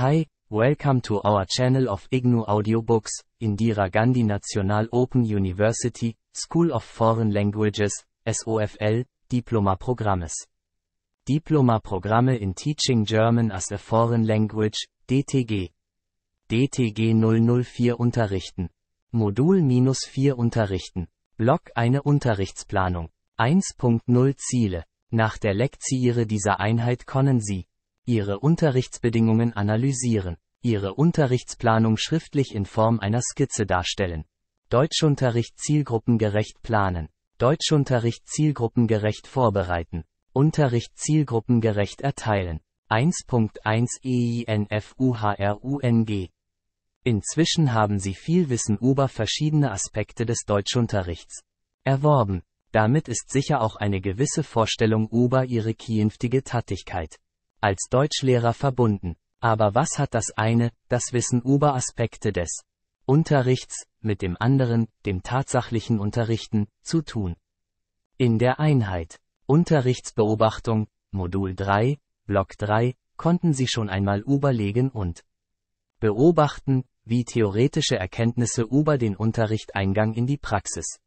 Hi, welcome to our channel of IGNU Audiobooks, Indira Gandhi National Open University, School of Foreign Languages, SOFL, Diploma-Programmes. Diploma-Programme in Teaching German as a Foreign Language, DTG. DTG 004 unterrichten. Modul minus 4 unterrichten. Block eine Unterrichtsplanung. 1.0 Ziele. Nach der Lektiere dieser Einheit können Sie Ihre Unterrichtsbedingungen analysieren, Ihre Unterrichtsplanung schriftlich in Form einer Skizze darstellen. Deutschunterricht zielgruppengerecht planen, Deutschunterricht zielgruppengerecht vorbereiten, Unterricht zielgruppengerecht erteilen. 1.1 EINFUHRUNG e Inzwischen haben sie viel Wissen über verschiedene Aspekte des Deutschunterrichts erworben. Damit ist sicher auch eine gewisse Vorstellung über ihre künftige Tätigkeit als Deutschlehrer verbunden. Aber was hat das eine, das Wissen über Aspekte des Unterrichts, mit dem anderen, dem tatsächlichen Unterrichten, zu tun? In der Einheit Unterrichtsbeobachtung, Modul 3, Block 3, konnten Sie schon einmal überlegen und beobachten, wie theoretische Erkenntnisse über den Unterricht Eingang in die Praxis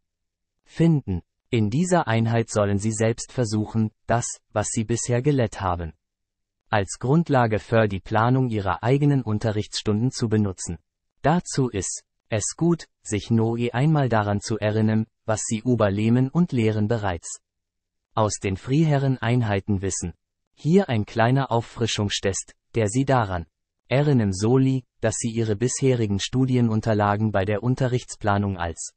finden. In dieser Einheit sollen Sie selbst versuchen, das, was Sie bisher gelett haben, als Grundlage für die Planung ihrer eigenen Unterrichtsstunden zu benutzen. Dazu ist es gut, sich nur einmal daran zu erinnern, was sie über und Lehren bereits aus den früheren Einheiten wissen. Hier ein kleiner Auffrischungstest, der sie daran erinnern soli, dass sie ihre bisherigen Studienunterlagen bei der Unterrichtsplanung als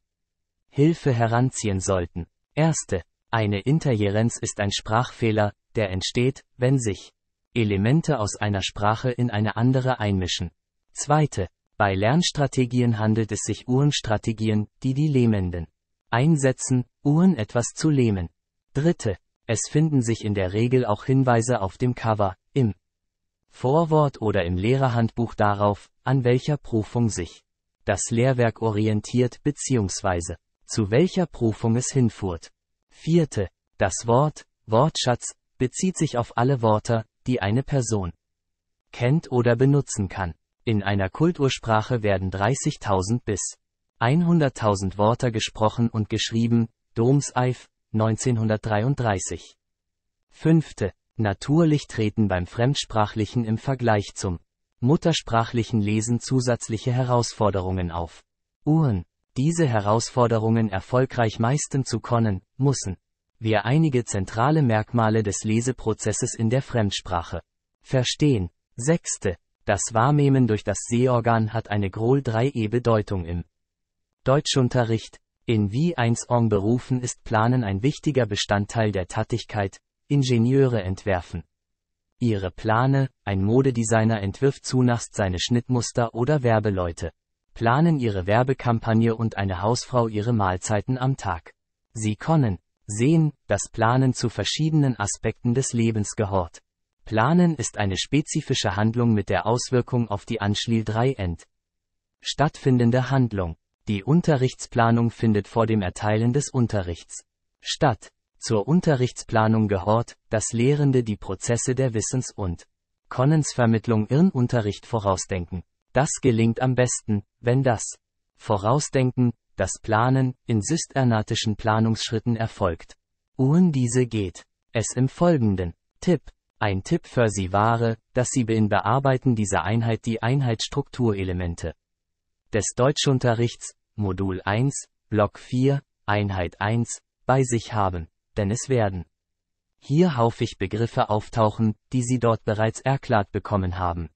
Hilfe heranziehen sollten. Erste. Eine Interjerenz ist ein Sprachfehler, der entsteht, wenn sich Elemente aus einer Sprache in eine andere einmischen. Zweite. Bei Lernstrategien handelt es sich um Strategien, die die Lähmenden einsetzen, Uhren etwas zu lähmen. Dritte. Es finden sich in der Regel auch Hinweise auf dem Cover, im Vorwort oder im Lehrerhandbuch darauf, an welcher Prüfung sich das Lehrwerk orientiert bzw. zu welcher Prüfung es hinfuhrt. Vierte. Das Wort, Wortschatz, bezieht sich auf alle Wörter, die eine Person kennt oder benutzen kann. In einer Kultursprache werden 30.000 bis 100.000 Wörter gesprochen und geschrieben, Domseif, 1933. Fünfte. Natürlich treten beim Fremdsprachlichen im Vergleich zum muttersprachlichen Lesen zusätzliche Herausforderungen auf. Uhren. Diese Herausforderungen erfolgreich meisten zu können, müssen wir einige zentrale Merkmale des Leseprozesses in der Fremdsprache. Verstehen. Sechste. Das Wahrnehmen durch das Sehorgan hat eine Grohl 3e-Bedeutung im Deutschunterricht. In wie 1-on Berufen ist Planen ein wichtiger Bestandteil der Tätigkeit, Ingenieure entwerfen. Ihre Plane, ein Modedesigner entwirft zunachst seine Schnittmuster oder Werbeleute. Planen ihre Werbekampagne und eine Hausfrau ihre Mahlzeiten am Tag. Sie können, Sehen, dass Planen zu verschiedenen Aspekten des Lebens gehört. Planen ist eine spezifische Handlung mit der Auswirkung auf die Anschliel 3 end. Stattfindende Handlung. Die Unterrichtsplanung findet vor dem Erteilen des Unterrichts statt. Zur Unterrichtsplanung gehört, dass Lehrende die Prozesse der Wissens- und Konnensvermittlung ihren Unterricht vorausdenken. Das gelingt am besten, wenn das Vorausdenken, das Planen, in systernatischen Planungsschritten erfolgt. Ohne diese geht es im Folgenden. Tipp. Ein Tipp für Sie wäre, dass Sie in Bearbeiten dieser Einheit die Einheitsstrukturelemente des Deutschunterrichts, Modul 1, Block 4, Einheit 1, bei sich haben, denn es werden hier haufig Begriffe auftauchen, die Sie dort bereits erklärt bekommen haben.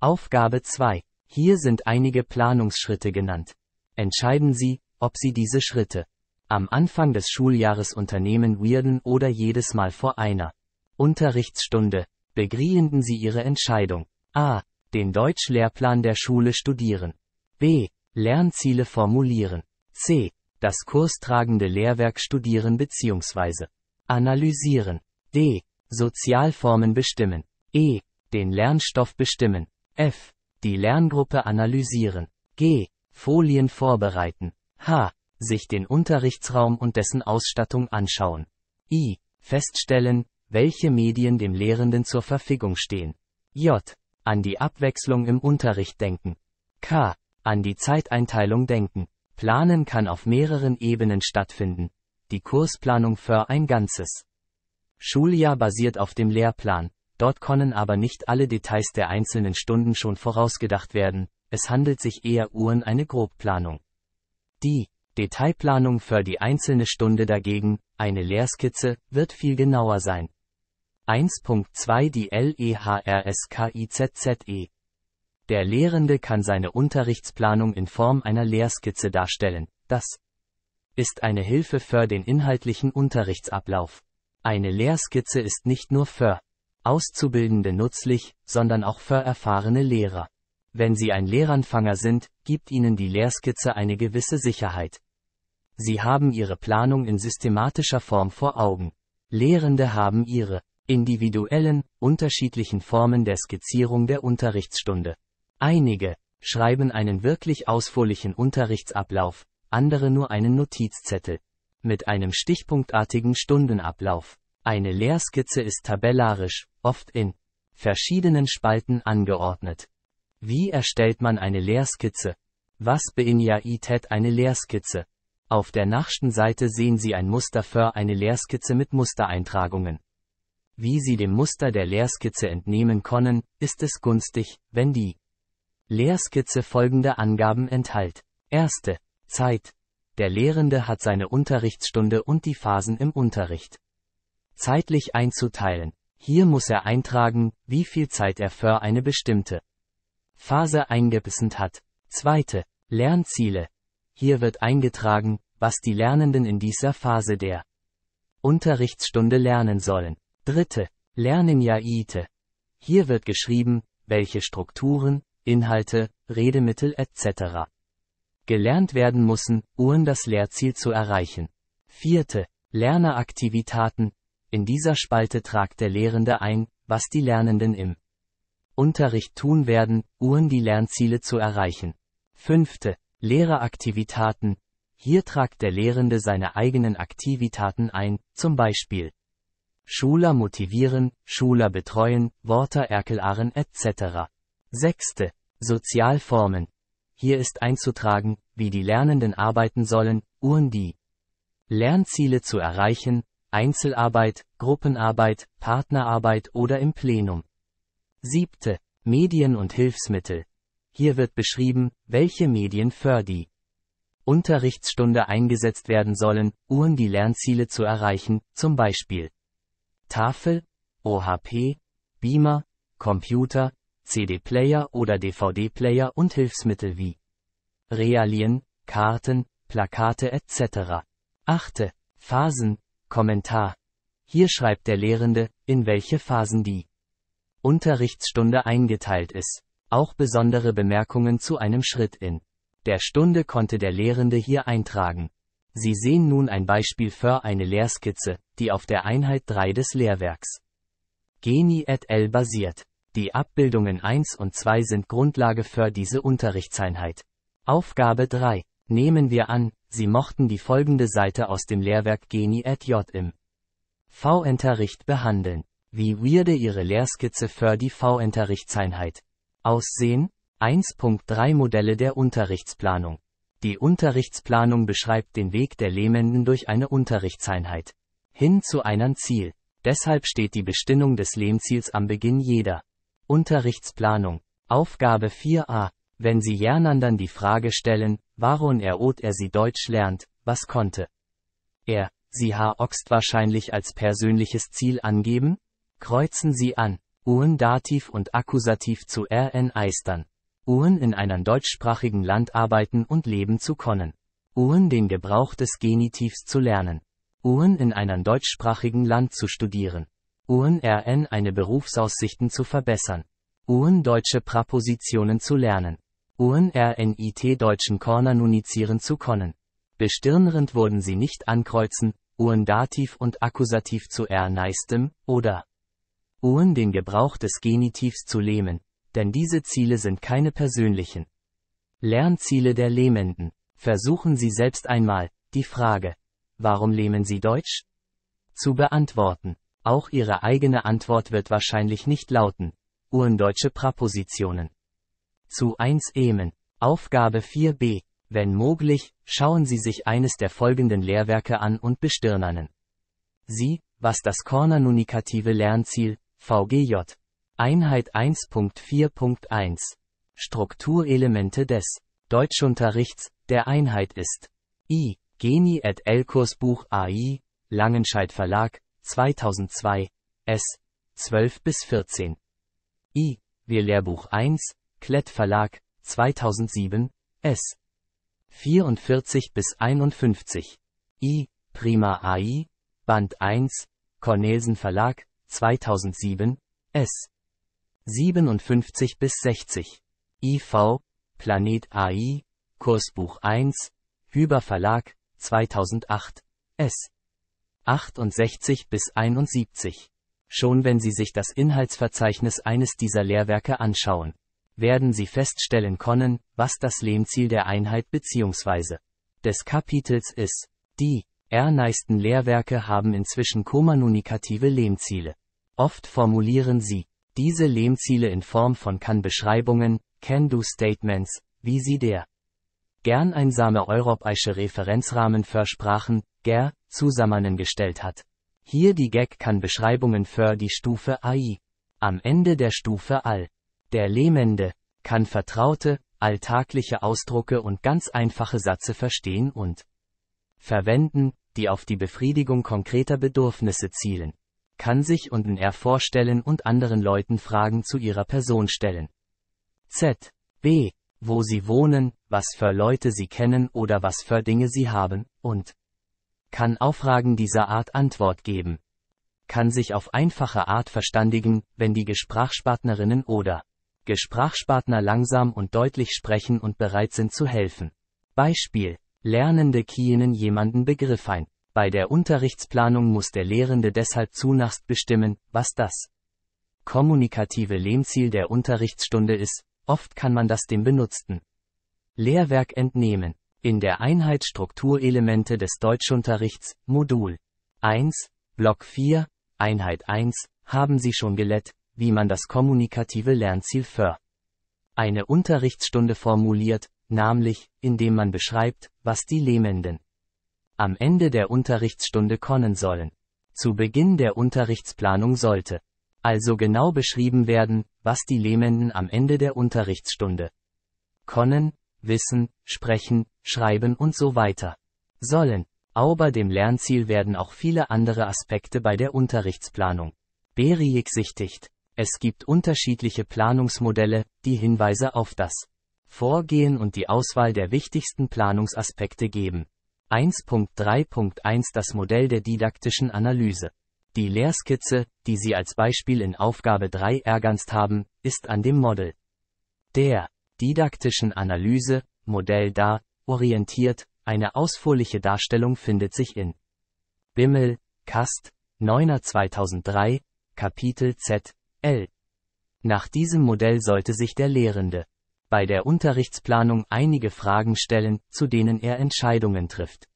Aufgabe 2. Hier sind einige Planungsschritte genannt. Entscheiden Sie, ob Sie diese Schritte am Anfang des Schuljahres unternehmen werden oder jedes Mal vor einer Unterrichtsstunde. Begrienden Sie Ihre Entscheidung. A. Den Deutschlehrplan der Schule studieren. B. Lernziele formulieren. C. Das kurstragende Lehrwerk studieren bzw. analysieren. D. Sozialformen bestimmen. E. Den Lernstoff bestimmen. F. Die Lerngruppe analysieren. G. Folien vorbereiten. H. Sich den Unterrichtsraum und dessen Ausstattung anschauen. I. Feststellen, welche Medien dem Lehrenden zur Verfügung stehen. J. An die Abwechslung im Unterricht denken. K. An die Zeiteinteilung denken. Planen kann auf mehreren Ebenen stattfinden. Die Kursplanung für ein Ganzes. Schuljahr basiert auf dem Lehrplan, dort können aber nicht alle Details der einzelnen Stunden schon vorausgedacht werden, es handelt sich eher um eine Grobplanung. Die Detailplanung für die einzelne Stunde dagegen, eine Lehrskizze, wird viel genauer sein. 1.2 Die LEHRSKIZZE e. Der Lehrende kann seine Unterrichtsplanung in Form einer Lehrskizze darstellen. Das ist eine Hilfe für den inhaltlichen Unterrichtsablauf. Eine Lehrskizze ist nicht nur für Auszubildende nutzlich, sondern auch für erfahrene Lehrer. Wenn Sie ein Lehranfänger sind, gibt Ihnen die Lehrskizze eine gewisse Sicherheit. Sie haben Ihre Planung in systematischer Form vor Augen. Lehrende haben ihre individuellen, unterschiedlichen Formen der Skizzierung der Unterrichtsstunde. Einige schreiben einen wirklich ausführlichen Unterrichtsablauf, andere nur einen Notizzettel mit einem stichpunktartigen Stundenablauf. Eine Lehrskizze ist tabellarisch, oft in verschiedenen Spalten angeordnet. Wie erstellt man eine Lehrskizze? Was beinhaltet eine Lehrskizze? Auf der nachsten Seite sehen Sie ein Muster für eine Lehrskizze mit Mustereintragungen. Wie Sie dem Muster der Lehrskizze entnehmen können, ist es günstig, wenn die Lehrskizze folgende Angaben enthält. Erste Zeit. Der Lehrende hat seine Unterrichtsstunde und die Phasen im Unterricht zeitlich einzuteilen. Hier muss er eintragen, wie viel Zeit er für eine bestimmte Phase eingebissen hat. Zweite. Lernziele. Hier wird eingetragen, was die Lernenden in dieser Phase der Unterrichtsstunde lernen sollen. Dritte. lernen ja ite. Hier wird geschrieben, welche Strukturen, Inhalte, Redemittel etc. gelernt werden müssen, um das Lehrziel zu erreichen. Vierte. Lerneraktivitäten. In dieser Spalte tragt der Lehrende ein, was die Lernenden im Unterricht tun werden, um die Lernziele zu erreichen. Fünfte. Lehreraktivitäten. Hier tragt der Lehrende seine eigenen Aktivitäten ein, zum Beispiel Schüler motivieren, Schüler betreuen, Worte erklären etc. Sechste. Sozialformen. Hier ist einzutragen, wie die Lernenden arbeiten sollen, um die Lernziele zu erreichen, Einzelarbeit, Gruppenarbeit, Partnerarbeit oder im Plenum. 7. Medien und Hilfsmittel. Hier wird beschrieben, welche Medien für die Unterrichtsstunde eingesetzt werden sollen, um die Lernziele zu erreichen, zum Beispiel Tafel, OHP, Beamer, Computer, CD-Player oder DVD-Player und Hilfsmittel wie Realien, Karten, Plakate etc. 8. Phasen, Kommentar. Hier schreibt der Lehrende, in welche Phasen die Unterrichtsstunde eingeteilt ist. Auch besondere Bemerkungen zu einem Schritt in der Stunde konnte der Lehrende hier eintragen. Sie sehen nun ein Beispiel für eine Lehrskizze, die auf der Einheit 3 des Lehrwerks Geni et L basiert. Die Abbildungen 1 und 2 sind Grundlage für diese Unterrichtseinheit. Aufgabe 3. Nehmen wir an, Sie mochten die folgende Seite aus dem Lehrwerk Geni et J im V-Unterricht behandeln. Wie weirde ihre Lehrskizze für die V-Unterrichtseinheit. Aussehen? 1.3 Modelle der Unterrichtsplanung. Die Unterrichtsplanung beschreibt den Weg der Lehmenden durch eine Unterrichtseinheit. Hin zu einem Ziel. Deshalb steht die Bestimmung des Lehmziels am Beginn jeder Unterrichtsplanung. Aufgabe 4a. Wenn Sie Jernandern die Frage stellen, warum er ot er sie Deutsch lernt, was konnte er, sie ha oxt wahrscheinlich als persönliches Ziel angeben? Kreuzen Sie an. Uhren Dativ und Akkusativ zu RN Eistern. Uhren in einem deutschsprachigen Land arbeiten und leben zu können. Uhren den Gebrauch des Genitivs zu lernen. Uhren in einem deutschsprachigen Land zu studieren. Uhren RN eine Berufsaussichten zu verbessern. Uhren deutsche Präpositionen zu lernen. Uhren RNIT deutschen Korner nunizieren zu können. Bestirnrend wurden sie nicht ankreuzen, Uhren Dativ und Akkusativ zu erneistem, oder Uhren den Gebrauch des Genitivs zu lähmen, denn diese Ziele sind keine persönlichen. Lernziele der Lähmenden. Versuchen Sie selbst einmal, die Frage, warum lähmen Sie Deutsch? zu beantworten. Auch Ihre eigene Antwort wird wahrscheinlich nicht lauten. Urndeutsche Präpositionen. Zu 1 Emen. Aufgabe 4b. Wenn möglich, schauen Sie sich eines der folgenden Lehrwerke an und bestirnen. Sie, was das Kornanunnikative Lernziel, VGJ. Einheit 1.4.1. Strukturelemente des Deutschunterrichts der Einheit ist. I. Geni et L. Kursbuch AI, Langenscheid Verlag, 2002, S. 12 bis 14. I. Wir Lehrbuch 1, Klett Verlag, 2007, S. 44 bis 51. I. Prima AI, Band 1, Cornelsen Verlag, 2007, S. 57 bis 60. IV, Planet AI, Kursbuch 1, Hüber Verlag, 2008, S. 68 bis 71. Schon wenn Sie sich das Inhaltsverzeichnis eines dieser Lehrwerke anschauen, werden Sie feststellen können, was das Lehmziel der Einheit bzw. des Kapitels ist. Die erneisten Lehrwerke haben inzwischen kommunikative Lehmziele. Oft formulieren sie diese Lehmziele in Form von Kann-Beschreibungen, Can-Do-Statements, wie sie der gern einsame europäische Referenzrahmen für Sprachen, GER, zusammengestellt hat. Hier die GEC kann Beschreibungen für die Stufe AI. Am Ende der Stufe All. Der Lehmende kann vertraute, alltagliche Ausdrucke und ganz einfache Sätze verstehen und verwenden, die auf die Befriedigung konkreter Bedürfnisse zielen. Kann sich und er vorstellen und anderen Leuten Fragen zu ihrer Person stellen. Z. B. Wo sie wohnen, was für Leute sie kennen oder was für Dinge sie haben, und kann auf dieser Art Antwort geben. Kann sich auf einfache Art verständigen, wenn die Gesprächspartnerinnen oder Gesprächspartner langsam und deutlich sprechen und bereit sind zu helfen. Beispiel Lernende kienen jemanden Begriff ein. Bei der Unterrichtsplanung muss der Lehrende deshalb zunachst bestimmen, was das kommunikative Lehmziel der Unterrichtsstunde ist, oft kann man das dem benutzten Lehrwerk entnehmen. In der Einheit Strukturelemente des Deutschunterrichts, Modul 1, Block 4, Einheit 1, haben Sie schon gelett, wie man das kommunikative Lernziel für eine Unterrichtsstunde formuliert, nämlich, indem man beschreibt, was die Lehmenden am Ende der Unterrichtsstunde können sollen. Zu Beginn der Unterrichtsplanung sollte also genau beschrieben werden, was die Lehmenden am Ende der Unterrichtsstunde können, wissen, sprechen, schreiben und so weiter sollen. Aber dem Lernziel werden auch viele andere Aspekte bei der Unterrichtsplanung berücksichtigt. Es gibt unterschiedliche Planungsmodelle, die Hinweise auf das Vorgehen und die Auswahl der wichtigsten Planungsaspekte geben. 1.3.1 Das Modell der didaktischen Analyse. Die Lehrskizze, die Sie als Beispiel in Aufgabe 3 ergänzt haben, ist an dem Modell der didaktischen Analyse, Modell dar, orientiert, eine ausführliche Darstellung findet sich in Bimmel, Kast, 9er 2003, Kapitel Z, L. Nach diesem Modell sollte sich der Lehrende bei der Unterrichtsplanung einige Fragen stellen, zu denen er Entscheidungen trifft.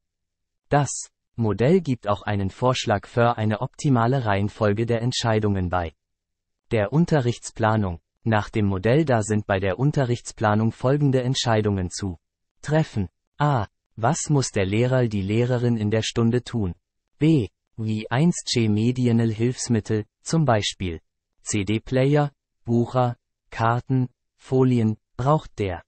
Das Modell gibt auch einen Vorschlag für eine optimale Reihenfolge der Entscheidungen bei der Unterrichtsplanung. Nach dem Modell da sind bei der Unterrichtsplanung folgende Entscheidungen zu treffen. A. Was muss der Lehrer die Lehrerin in der Stunde tun? B. Wie einst che medienel Hilfsmittel, zum Beispiel CD-Player, Bucher, Karten, Folien, Braucht der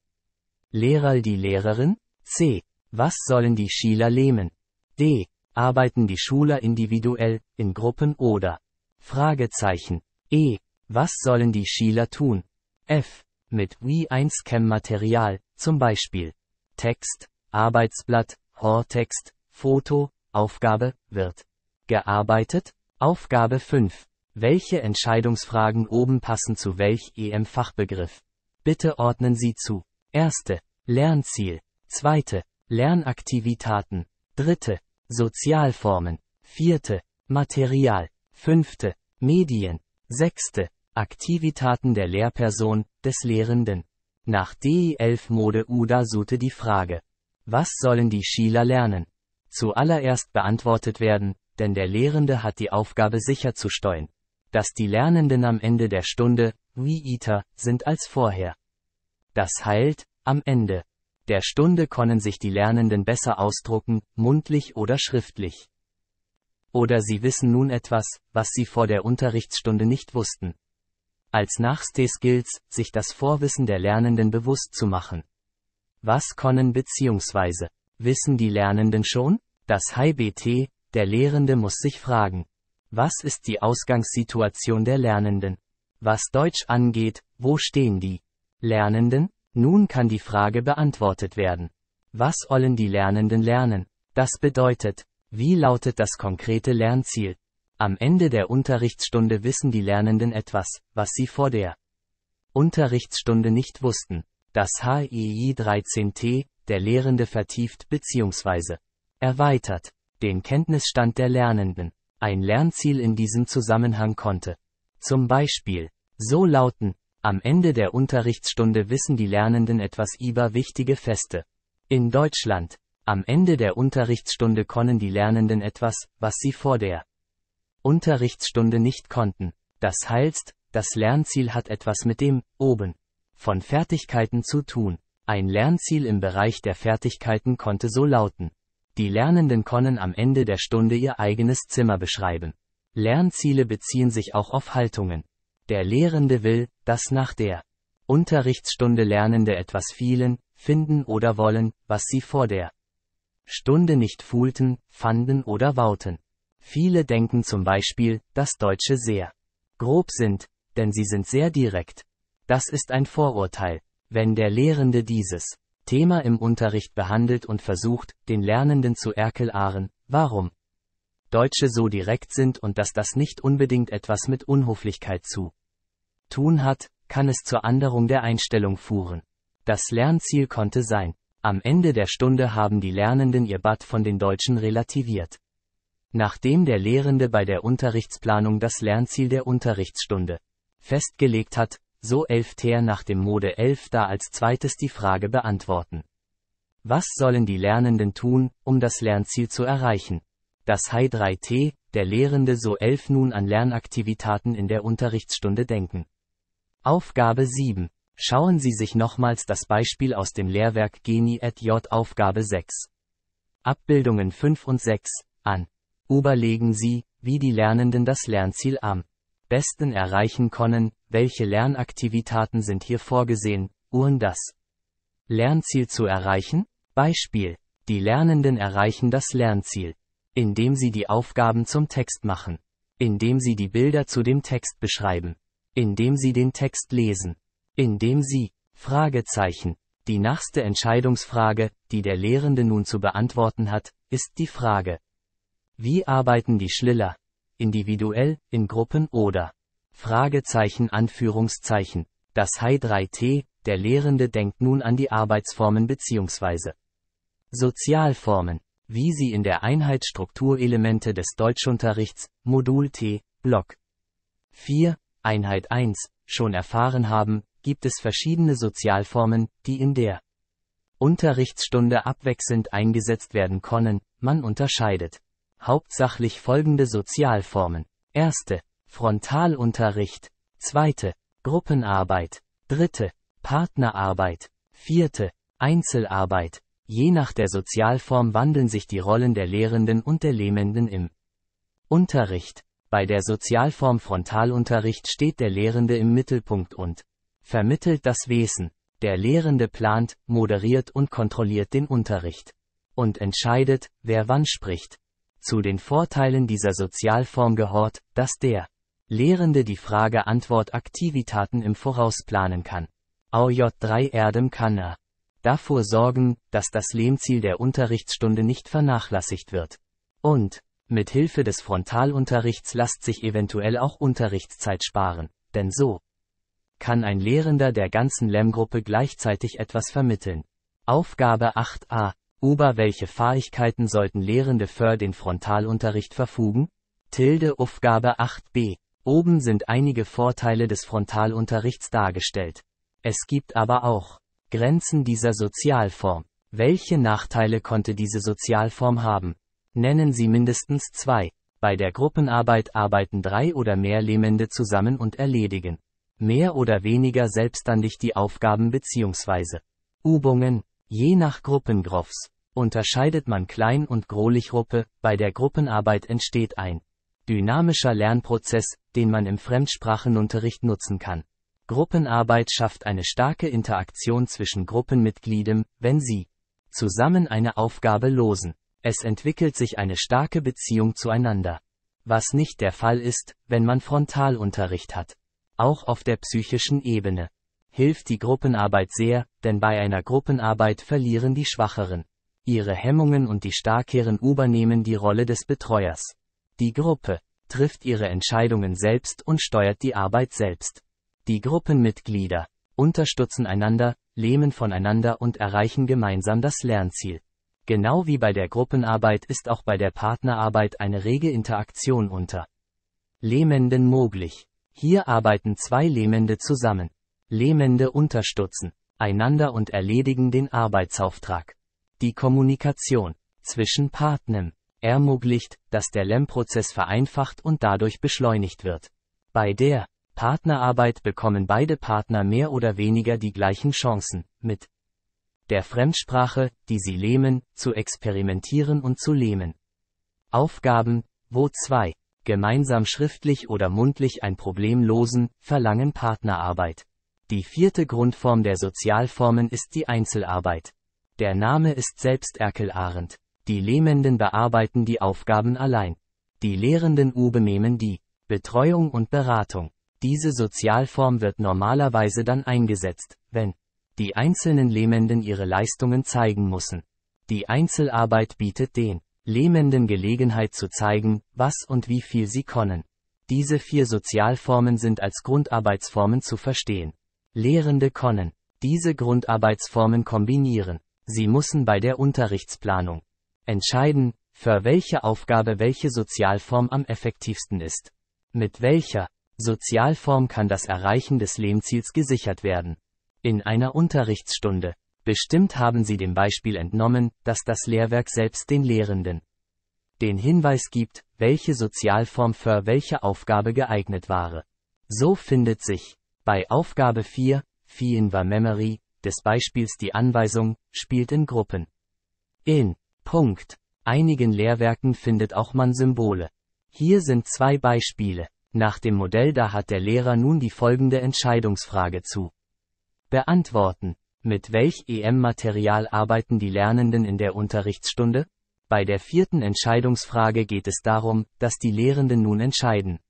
Lehrer die Lehrerin? C. Was sollen die Schüler lehnen? D. Arbeiten die Schüler individuell, in Gruppen oder? Fragezeichen. E. Was sollen die Schüler tun? F. Mit Wie-1-Chem-Material, zum Beispiel Text, Arbeitsblatt, Hortext, Foto, Aufgabe, wird gearbeitet? Aufgabe 5. Welche Entscheidungsfragen oben passen zu welch EM-Fachbegriff? Bitte ordnen Sie zu. Erste. Lernziel. Zweite. Lernaktivitäten. Dritte. Sozialformen. Vierte. Material. Fünfte. Medien. Sechste. Aktivitäten der Lehrperson, des Lehrenden. Nach DI11 e Mode Uda Sute die Frage. Was sollen die Schüler lernen? Zuallererst beantwortet werden, denn der Lehrende hat die Aufgabe sicherzusteuern, dass die Lernenden am Ende der Stunde, wie Weeater, sind als vorher. Das heilt, am Ende der Stunde können sich die Lernenden besser ausdrucken, mundlich oder schriftlich. Oder sie wissen nun etwas, was sie vor der Unterrichtsstunde nicht wussten. Als Nachstes gilt's, sich das Vorwissen der Lernenden bewusst zu machen. Was können bzw. wissen die Lernenden schon? Das HBT, der Lehrende muss sich fragen. Was ist die Ausgangssituation der Lernenden? Was Deutsch angeht, wo stehen die Lernenden? Nun kann die Frage beantwortet werden. Was sollen die Lernenden lernen? Das bedeutet, wie lautet das konkrete Lernziel? Am Ende der Unterrichtsstunde wissen die Lernenden etwas, was sie vor der Unterrichtsstunde nicht wussten. Das HII e 13T, der Lehrende vertieft bzw. erweitert den Kenntnisstand der Lernenden. Ein Lernziel in diesem Zusammenhang konnte zum Beispiel so lauten, am Ende der Unterrichtsstunde wissen die Lernenden etwas über wichtige Feste. In Deutschland, am Ende der Unterrichtsstunde konnen die Lernenden etwas, was sie vor der Unterrichtsstunde nicht konnten. Das heißt, das Lernziel hat etwas mit dem oben von Fertigkeiten zu tun. Ein Lernziel im Bereich der Fertigkeiten konnte so lauten. Die Lernenden können am Ende der Stunde ihr eigenes Zimmer beschreiben. Lernziele beziehen sich auch auf Haltungen. Der Lehrende will, dass nach der Unterrichtsstunde Lernende etwas fielen, finden oder wollen, was sie vor der Stunde nicht fuhlten, fanden oder wauten. Viele denken zum Beispiel, dass Deutsche sehr grob sind, denn sie sind sehr direkt. Das ist ein Vorurteil. Wenn der Lehrende dieses Thema im Unterricht behandelt und versucht, den Lernenden zu erklären, warum Deutsche so direkt sind und dass das nicht unbedingt etwas mit Unhöflichkeit zu tun hat, kann es zur Anderung der Einstellung führen. Das Lernziel konnte sein. Am Ende der Stunde haben die Lernenden ihr Bad von den Deutschen relativiert. Nachdem der Lehrende bei der Unterrichtsplanung das Lernziel der Unterrichtsstunde festgelegt hat, so Elfter nach dem Mode 11 da als zweites die Frage beantworten. Was sollen die Lernenden tun, um das Lernziel zu erreichen? Das Hi 3T, der Lehrende so 11 nun an Lernaktivitäten in der Unterrichtsstunde denken. Aufgabe 7. Schauen Sie sich nochmals das Beispiel aus dem Lehrwerk Geni et J Aufgabe 6. Abbildungen 5 und 6 an. Überlegen Sie, wie die Lernenden das Lernziel am besten erreichen können, welche Lernaktivitäten sind hier vorgesehen, um das Lernziel zu erreichen? Beispiel. Die Lernenden erreichen das Lernziel, indem sie die Aufgaben zum Text machen, indem sie die Bilder zu dem Text beschreiben, indem sie den Text lesen, indem sie Fragezeichen. Die nächste Entscheidungsfrage, die der Lehrende nun zu beantworten hat, ist die Frage. Wie arbeiten die Schliller, individuell, in Gruppen oder Fragezeichen Anführungszeichen. Das H3T, der Lehrende denkt nun an die Arbeitsformen bzw. Sozialformen, wie sie in der Einheit Strukturelemente des Deutschunterrichts, Modul T, Block 4, Einheit 1, schon erfahren haben, gibt es verschiedene Sozialformen, die in der Unterrichtsstunde abwechselnd eingesetzt werden können, man unterscheidet hauptsächlich folgende Sozialformen. Erste, Frontalunterricht. Zweite, Gruppenarbeit. Dritte, Partnerarbeit. Vierte, Einzelarbeit. Je nach der Sozialform wandeln sich die Rollen der Lehrenden und der Lehmenden im Unterricht. Bei der Sozialform Frontalunterricht steht der Lehrende im Mittelpunkt und vermittelt das Wesen. Der Lehrende plant, moderiert und kontrolliert den Unterricht und entscheidet, wer wann spricht. Zu den Vorteilen dieser Sozialform gehört, dass der Lehrende die frage antwort aktivitäten im Voraus planen kann. AJ3 Erdem kann er davor sorgen, dass das Lehmziel der Unterrichtsstunde nicht vernachlässigt wird. Und mit Hilfe des Frontalunterrichts lässt sich eventuell auch Unterrichtszeit sparen, denn so kann ein Lehrender der ganzen lem gleichzeitig etwas vermitteln. Aufgabe 8a über welche Fähigkeiten sollten Lehrende für den Frontalunterricht verfügen? Tilde Aufgabe 8b. Oben sind einige Vorteile des Frontalunterrichts dargestellt. Es gibt aber auch Grenzen dieser Sozialform. Welche Nachteile konnte diese Sozialform haben? Nennen Sie mindestens zwei. Bei der Gruppenarbeit arbeiten drei oder mehr Lehmende zusammen und erledigen mehr oder weniger selbstständig die Aufgaben bzw. Übungen, je nach Gruppengroffs. Unterscheidet man Klein- und Grohlichruppe, bei der Gruppenarbeit entsteht ein dynamischer Lernprozess, den man im Fremdsprachenunterricht nutzen kann. Gruppenarbeit schafft eine starke Interaktion zwischen Gruppenmitgliedern, wenn sie zusammen eine Aufgabe losen. Es entwickelt sich eine starke Beziehung zueinander. Was nicht der Fall ist, wenn man Frontalunterricht hat. Auch auf der psychischen Ebene hilft die Gruppenarbeit sehr, denn bei einer Gruppenarbeit verlieren die Schwacheren Ihre Hemmungen und die starkeren übernehmen die Rolle des Betreuers. Die Gruppe trifft ihre Entscheidungen selbst und steuert die Arbeit selbst. Die Gruppenmitglieder unterstützen einander, lehnen voneinander und erreichen gemeinsam das Lernziel. Genau wie bei der Gruppenarbeit ist auch bei der Partnerarbeit eine rege Interaktion unter Lehmenden möglich. Hier arbeiten zwei Lehmende zusammen. Lehmende unterstützen einander und erledigen den Arbeitsauftrag. Die Kommunikation zwischen Partnern ermöglicht, dass der Lernprozess vereinfacht und dadurch beschleunigt wird. Bei der Partnerarbeit bekommen beide Partner mehr oder weniger die gleichen Chancen, mit der Fremdsprache, die sie lähmen, zu experimentieren und zu lähmen. Aufgaben, wo zwei gemeinsam schriftlich oder mundlich ein Problem losen, verlangen Partnerarbeit. Die vierte Grundform der Sozialformen ist die Einzelarbeit. Der Name ist selbsterkelahrend. Die Lehmenden bearbeiten die Aufgaben allein. Die Lehrenden übernehmen die Betreuung und Beratung. Diese Sozialform wird normalerweise dann eingesetzt, wenn die einzelnen Lehmenden ihre Leistungen zeigen müssen. Die Einzelarbeit bietet den Lehmenden Gelegenheit zu zeigen, was und wie viel sie können. Diese vier Sozialformen sind als Grundarbeitsformen zu verstehen. Lehrende können diese Grundarbeitsformen kombinieren. Sie müssen bei der Unterrichtsplanung entscheiden, für welche Aufgabe welche Sozialform am effektivsten ist. Mit welcher Sozialform kann das Erreichen des Lehmziels gesichert werden? In einer Unterrichtsstunde. Bestimmt haben Sie dem Beispiel entnommen, dass das Lehrwerk selbst den Lehrenden den Hinweis gibt, welche Sozialform für welche Aufgabe geeignet wäre. So findet sich bei Aufgabe 4, Fee in the Memory, des Beispiels die Anweisung, spielt in Gruppen. In. Punkt. Einigen Lehrwerken findet auch man Symbole. Hier sind zwei Beispiele. Nach dem Modell da hat der Lehrer nun die folgende Entscheidungsfrage zu. Beantworten. Mit welch EM-Material arbeiten die Lernenden in der Unterrichtsstunde? Bei der vierten Entscheidungsfrage geht es darum, dass die Lehrenden nun entscheiden.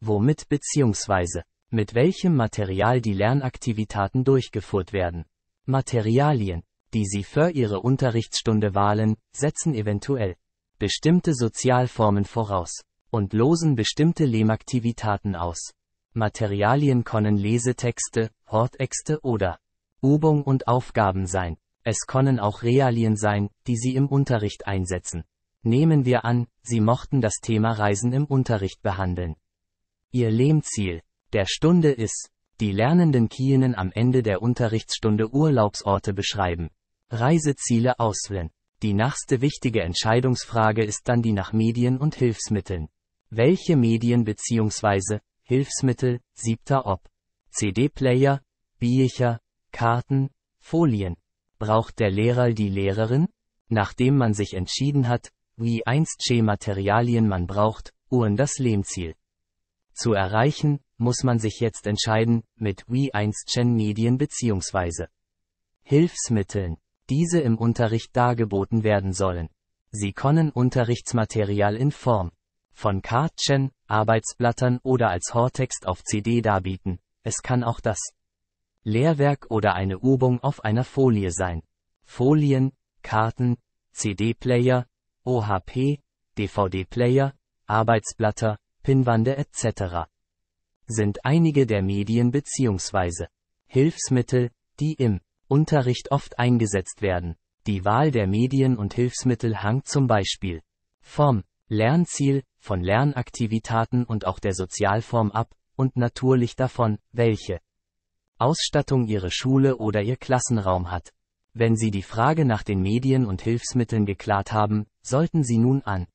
Womit bzw. Mit welchem Material die Lernaktivitäten durchgeführt werden. Materialien, die Sie für Ihre Unterrichtsstunde wahlen, setzen eventuell bestimmte Sozialformen voraus und losen bestimmte Lehmaktivitäten aus. Materialien können Lesetexte, Hortexte oder Übung und Aufgaben sein. Es können auch Realien sein, die Sie im Unterricht einsetzen. Nehmen wir an, Sie mochten das Thema Reisen im Unterricht behandeln. Ihr Lehmziel der Stunde ist. Die Lernenden Kienen am Ende der Unterrichtsstunde Urlaubsorte beschreiben. Reiseziele auswählen. Die nächste wichtige Entscheidungsfrage ist dann die nach Medien und Hilfsmitteln. Welche Medien bzw. Hilfsmittel, siebter ob. CD-Player, Biecher, Karten, Folien. Braucht der Lehrer die Lehrerin? Nachdem man sich entschieden hat, wie einst Schematerialien man braucht, uhren das Lehmziel zu erreichen, muss man sich jetzt entscheiden, mit We1Chen-Medien bzw. Hilfsmitteln, diese im Unterricht dargeboten werden sollen. Sie können Unterrichtsmaterial in Form von Kartchen, Arbeitsblättern oder als Hortext auf CD darbieten. Es kann auch das Lehrwerk oder eine Übung auf einer Folie sein. Folien, Karten, CD-Player, OHP, DVD-Player, Arbeitsblätter, Pinnwände etc. sind einige der Medien bzw. Hilfsmittel, die im Unterricht oft eingesetzt werden. Die Wahl der Medien und Hilfsmittel hangt zum Beispiel vom Lernziel, von Lernaktivitäten und auch der Sozialform ab, und natürlich davon, welche Ausstattung Ihre Schule oder Ihr Klassenraum hat. Wenn Sie die Frage nach den Medien und Hilfsmitteln geklärt haben, sollten Sie nun an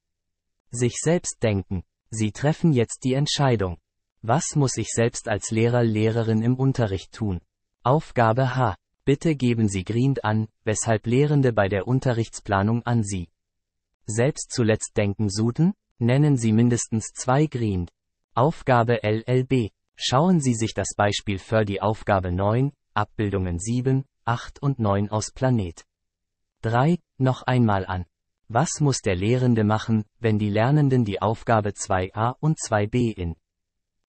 sich selbst denken. Sie treffen jetzt die Entscheidung. Was muss ich selbst als Lehrer Lehrerin im Unterricht tun? Aufgabe H. Bitte geben Sie Grind an, weshalb Lehrende bei der Unterrichtsplanung an Sie selbst zuletzt denken suden? Nennen Sie mindestens zwei Grind. Aufgabe LLB. Schauen Sie sich das Beispiel für die Aufgabe 9, Abbildungen 7, 8 und 9 aus Planet 3 noch einmal an. Was muss der Lehrende machen, wenn die Lernenden die Aufgabe 2a und 2b in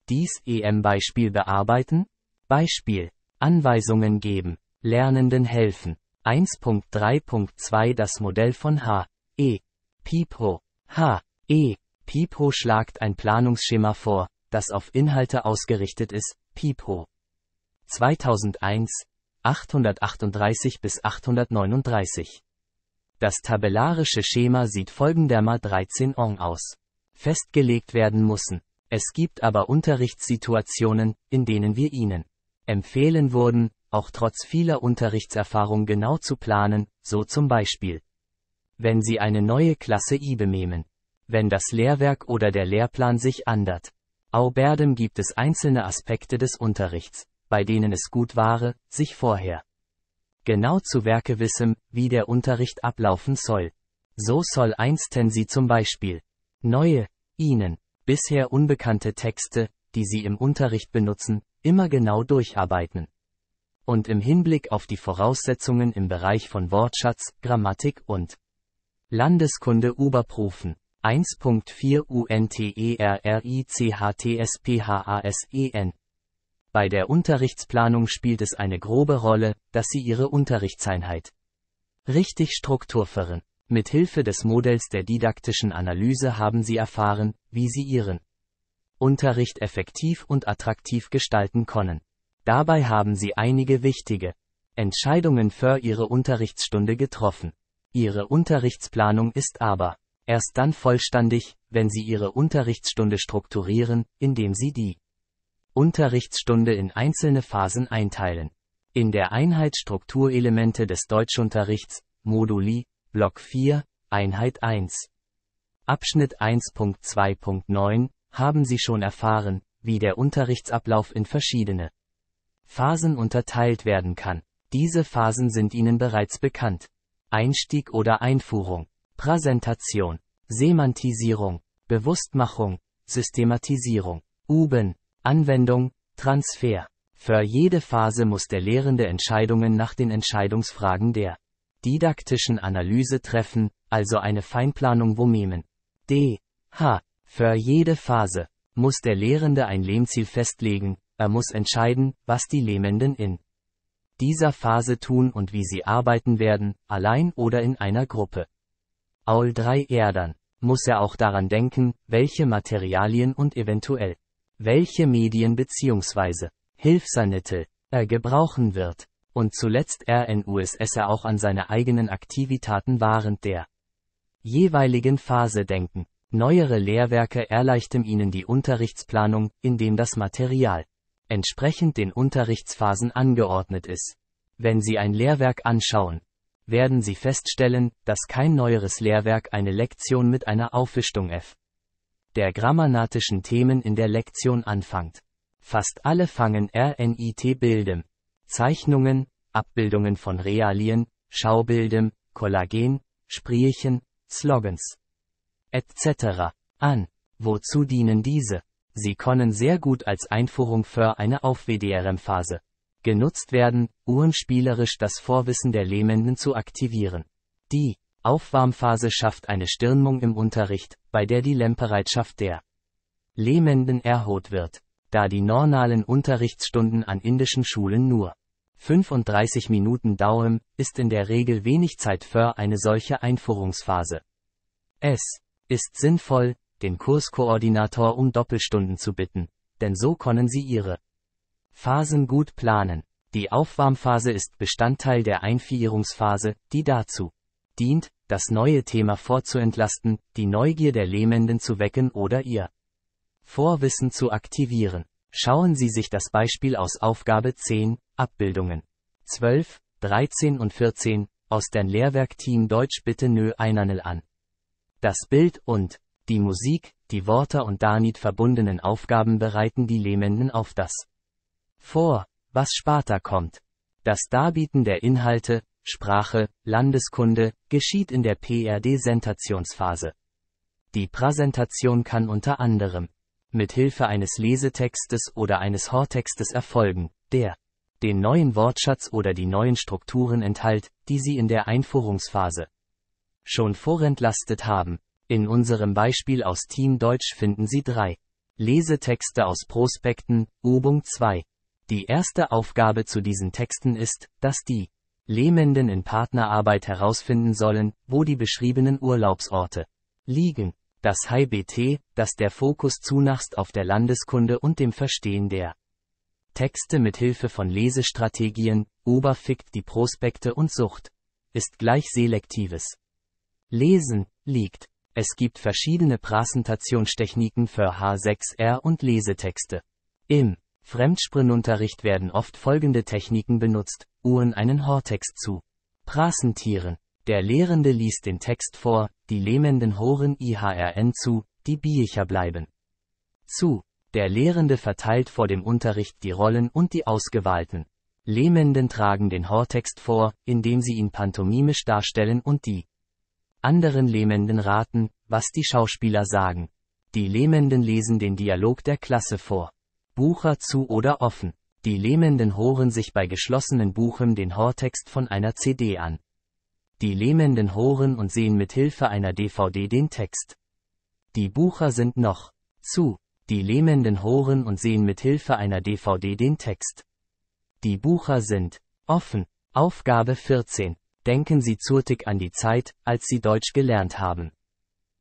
dies EM-Beispiel bearbeiten? Beispiel. Anweisungen geben. Lernenden helfen. 1.3.2 Das Modell von H. E. Pipo. H. E. Pipo schlagt ein Planungsschema vor, das auf Inhalte ausgerichtet ist. Pipo. 2001, 838 bis 839. Das tabellarische Schema sieht folgenderma 13 ong aus. Festgelegt werden müssen. Es gibt aber Unterrichtssituationen, in denen wir Ihnen empfehlen würden, auch trotz vieler Unterrichtserfahrung genau zu planen, so zum Beispiel. Wenn Sie eine neue Klasse I benehmen. Wenn das Lehrwerk oder der Lehrplan sich andert. Au Berdem gibt es einzelne Aspekte des Unterrichts, bei denen es gut wäre, sich vorher genau zu Werke wissen, wie der Unterricht ablaufen soll. So soll einsten Sie zum Beispiel neue, Ihnen bisher unbekannte Texte, die Sie im Unterricht benutzen, immer genau durcharbeiten. Und im Hinblick auf die Voraussetzungen im Bereich von Wortschatz, Grammatik und Landeskunde überprüfen. 1.4 UNTERRICHTSPHASEN bei der Unterrichtsplanung spielt es eine grobe Rolle, dass Sie Ihre Unterrichtseinheit richtig strukturferen. Mit Hilfe des Modells der didaktischen Analyse haben Sie erfahren, wie Sie Ihren Unterricht effektiv und attraktiv gestalten können. Dabei haben Sie einige wichtige Entscheidungen für Ihre Unterrichtsstunde getroffen. Ihre Unterrichtsplanung ist aber erst dann vollständig, wenn Sie Ihre Unterrichtsstunde strukturieren, indem Sie die Unterrichtsstunde in einzelne Phasen einteilen. In der Einheit Strukturelemente des Deutschunterrichts, Moduli, Block 4, Einheit 1. Abschnitt 1.2.9 haben Sie schon erfahren, wie der Unterrichtsablauf in verschiedene Phasen unterteilt werden kann. Diese Phasen sind Ihnen bereits bekannt. Einstieg oder Einführung, Präsentation, Semantisierung, Bewusstmachung, Systematisierung, Uben, Anwendung, Transfer. Für jede Phase muss der Lehrende Entscheidungen nach den Entscheidungsfragen der didaktischen Analyse treffen, also eine Feinplanung Vomemen. D. H. Für jede Phase muss der Lehrende ein Lehmziel festlegen, er muss entscheiden, was die Lehmenden in dieser Phase tun und wie sie arbeiten werden, allein oder in einer Gruppe. Aul 3 Erdern muss er auch daran denken, welche Materialien und eventuell welche Medien bzw. Hilfsanittel er gebrauchen wird. Und zuletzt RNUS es er auch an seine eigenen Aktivitäten während der jeweiligen Phase denken. Neuere Lehrwerke erleichtern Ihnen die Unterrichtsplanung, indem das Material entsprechend den Unterrichtsphasen angeordnet ist. Wenn Sie ein Lehrwerk anschauen, werden Sie feststellen, dass kein neueres Lehrwerk eine Lektion mit einer Aufwischtung F der grammatischen Themen in der Lektion anfangt. Fast alle fangen RNIT-Bildem, Zeichnungen, Abbildungen von Realien, Schaubildem, Kollagen, Spriechen, Slogans etc. an. Wozu dienen diese? Sie können sehr gut als Einführung für eine Auf-WDRM-Phase genutzt werden, uhrenspielerisch das Vorwissen der Lehmenden zu aktivieren. Die Aufwärmphase schafft eine Stirnung im Unterricht, bei der die Lernbereitschaft der Lehmenden erholt wird, da die normalen Unterrichtsstunden an indischen Schulen nur 35 Minuten dauern, ist in der Regel wenig Zeit für eine solche Einführungsphase. Es ist sinnvoll, den Kurskoordinator um Doppelstunden zu bitten, denn so können Sie Ihre Phasen gut planen. Die Aufwärmphase ist Bestandteil der Einführungsphase, die dazu dient, das neue Thema vorzuentlasten, die Neugier der Lähmenden zu wecken oder ihr Vorwissen zu aktivieren. Schauen Sie sich das Beispiel aus Aufgabe 10, Abbildungen 12, 13 und 14 aus dem Lehrwerkteam Deutsch bitte nö einernel an. Das Bild und die Musik, die Worte und damit verbundenen Aufgaben bereiten die Lähmenden auf das vor, was Sparta kommt. Das Darbieten der Inhalte, Sprache, Landeskunde, geschieht in der PRD-Sentationsphase. Die Präsentation kann unter anderem mit Hilfe eines Lesetextes oder eines Hortextes erfolgen, der den neuen Wortschatz oder die neuen Strukturen enthält, die Sie in der Einführungsphase schon vorentlastet haben. In unserem Beispiel aus Team Deutsch finden Sie drei Lesetexte aus Prospekten, Übung 2. Die erste Aufgabe zu diesen Texten ist, dass die Lehmenden in Partnerarbeit herausfinden sollen, wo die beschriebenen Urlaubsorte liegen. Das HiBT, das der Fokus zunachst auf der Landeskunde und dem Verstehen der Texte mit Hilfe von Lesestrategien, oberfickt die Prospekte und Sucht, ist gleich selektives Lesen, liegt. Es gibt verschiedene Präsentationstechniken für H6R und Lesetexte. Im Fremdsprünunterricht werden oft folgende Techniken benutzt, Uhren einen Hortext zu. Prasentieren. Der Lehrende liest den Text vor, die Lehmenden Horen IHRN zu, die Biecher bleiben. Zu. Der Lehrende verteilt vor dem Unterricht die Rollen und die Ausgewahlten. Lehmenden tragen den Hortext vor, indem sie ihn pantomimisch darstellen und die anderen Lehmenden raten, was die Schauspieler sagen. Die Lehmenden lesen den Dialog der Klasse vor. Bucher zu oder offen. Die Lähmenden horen sich bei geschlossenen Buchem den Hortext von einer CD an. Die Lähmenden horen und sehen mit Hilfe einer DVD den Text. Die Bucher sind noch zu. Die Lähmenden horen und sehen mit Hilfe einer DVD den Text. Die Bucher sind offen. Aufgabe 14. Denken Sie zurtig an die Zeit, als Sie Deutsch gelernt haben.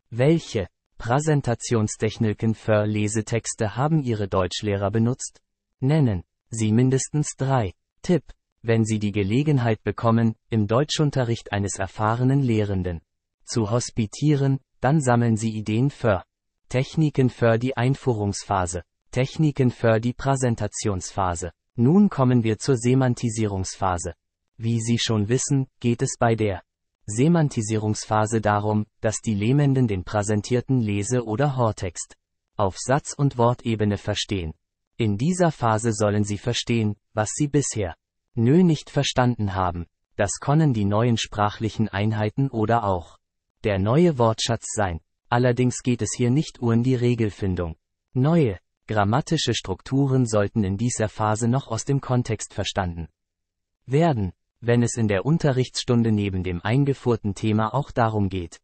Welche Präsentationstechniken für Lesetexte haben Ihre Deutschlehrer benutzt? Nennen Sie mindestens drei. Tipp, wenn Sie die Gelegenheit bekommen, im Deutschunterricht eines erfahrenen Lehrenden zu hospitieren, dann sammeln Sie Ideen für Techniken für die Einführungsphase, Techniken für die Präsentationsphase. Nun kommen wir zur Semantisierungsphase. Wie Sie schon wissen, geht es bei der Semantisierungsphase darum, dass die Lehmenden den präsentierten Lese- oder Hortext auf Satz- und Wortebene verstehen. In dieser Phase sollen sie verstehen, was sie bisher nö nicht verstanden haben. Das können die neuen sprachlichen Einheiten oder auch der neue Wortschatz sein. Allerdings geht es hier nicht um die Regelfindung. Neue grammatische Strukturen sollten in dieser Phase noch aus dem Kontext verstanden werden wenn es in der Unterrichtsstunde neben dem eingeführten Thema auch darum geht,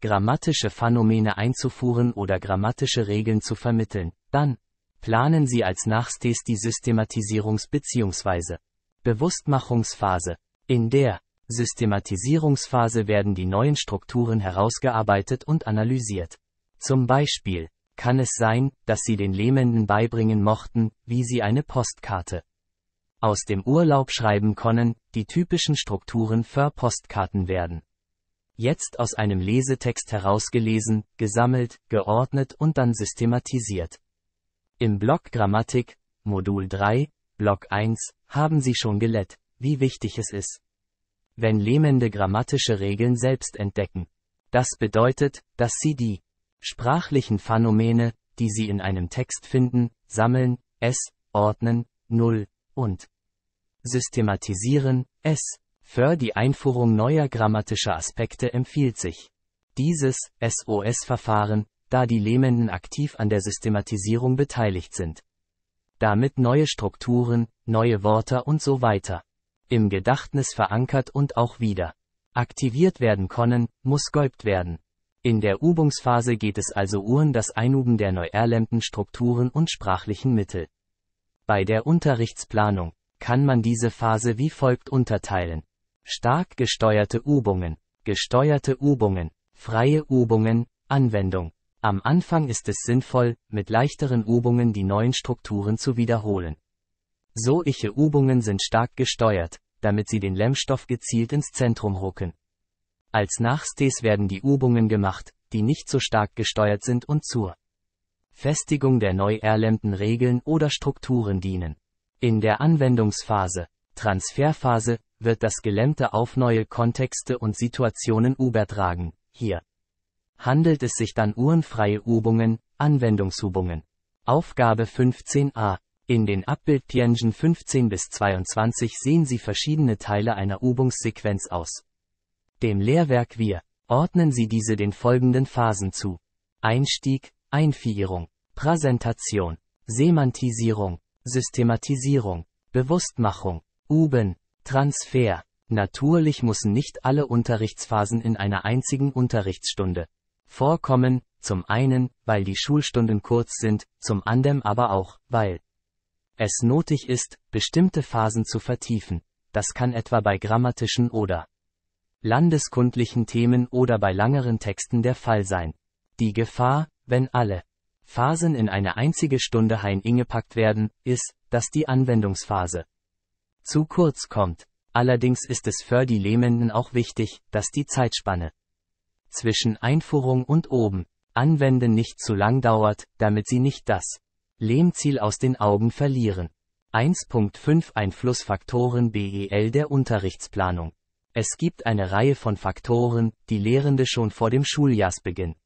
grammatische Phänomene einzufuhren oder grammatische Regeln zu vermitteln, dann planen Sie als Nachstes die Systematisierungs- bzw. Bewusstmachungsphase. In der Systematisierungsphase werden die neuen Strukturen herausgearbeitet und analysiert. Zum Beispiel kann es sein, dass Sie den Lehmenden beibringen mochten, wie sie eine Postkarte aus dem Urlaub schreiben können, die typischen Strukturen für Postkarten werden. Jetzt aus einem Lesetext herausgelesen, gesammelt, geordnet und dann systematisiert. Im Block Grammatik, Modul 3, Block 1, haben Sie schon gelett, wie wichtig es ist. Wenn lähmende grammatische Regeln selbst entdecken. Das bedeutet, dass Sie die sprachlichen Phänomene, die Sie in einem Text finden, sammeln, es, ordnen, null, und Systematisieren, es, Für die Einführung neuer grammatischer Aspekte empfiehlt sich dieses SOS-Verfahren, da die Lehmenden aktiv an der Systematisierung beteiligt sind. Damit neue Strukturen, neue Wörter und so weiter im Gedachtnis verankert und auch wieder aktiviert werden können, muss geübt werden. In der Übungsphase geht es also um das Einüben der neu erlernten Strukturen und sprachlichen Mittel. Bei der Unterrichtsplanung kann man diese Phase wie folgt unterteilen. Stark gesteuerte Übungen, gesteuerte Übungen, freie Übungen, Anwendung. Am Anfang ist es sinnvoll, mit leichteren Übungen die neuen Strukturen zu wiederholen. Solche Übungen sind stark gesteuert, damit sie den Lämmstoff gezielt ins Zentrum rucken. Als Nachstays werden die Übungen gemacht, die nicht so stark gesteuert sind und zur Festigung der neu erlernten Regeln oder Strukturen dienen. In der Anwendungsphase, Transferphase, wird das Gelernte auf neue Kontexte und Situationen übertragen. Hier handelt es sich dann uhrenfreie Übungen, Anwendungsübungen. Aufgabe 15a. In den Abbildpjängen 15 bis 22 sehen Sie verschiedene Teile einer Übungssequenz aus. Dem Lehrwerk Wir ordnen Sie diese den folgenden Phasen zu. Einstieg, Einführung, Präsentation, Semantisierung, Systematisierung, Bewusstmachung, Uben, Transfer. Natürlich müssen nicht alle Unterrichtsphasen in einer einzigen Unterrichtsstunde vorkommen, zum einen, weil die Schulstunden kurz sind, zum anderen aber auch, weil es notwendig ist, bestimmte Phasen zu vertiefen. Das kann etwa bei grammatischen oder landeskundlichen Themen oder bei langeren Texten der Fall sein. Die Gefahr, wenn alle Phasen in eine einzige Stunde Hein hineingepackt werden, ist, dass die Anwendungsphase zu kurz kommt. Allerdings ist es für die Lehmenden auch wichtig, dass die Zeitspanne zwischen Einfuhrung und oben Anwenden nicht zu lang dauert, damit sie nicht das Lehmziel aus den Augen verlieren. 1.5 Einflussfaktoren BEL der Unterrichtsplanung. Es gibt eine Reihe von Faktoren, die Lehrende schon vor dem Schuljahrsbeginn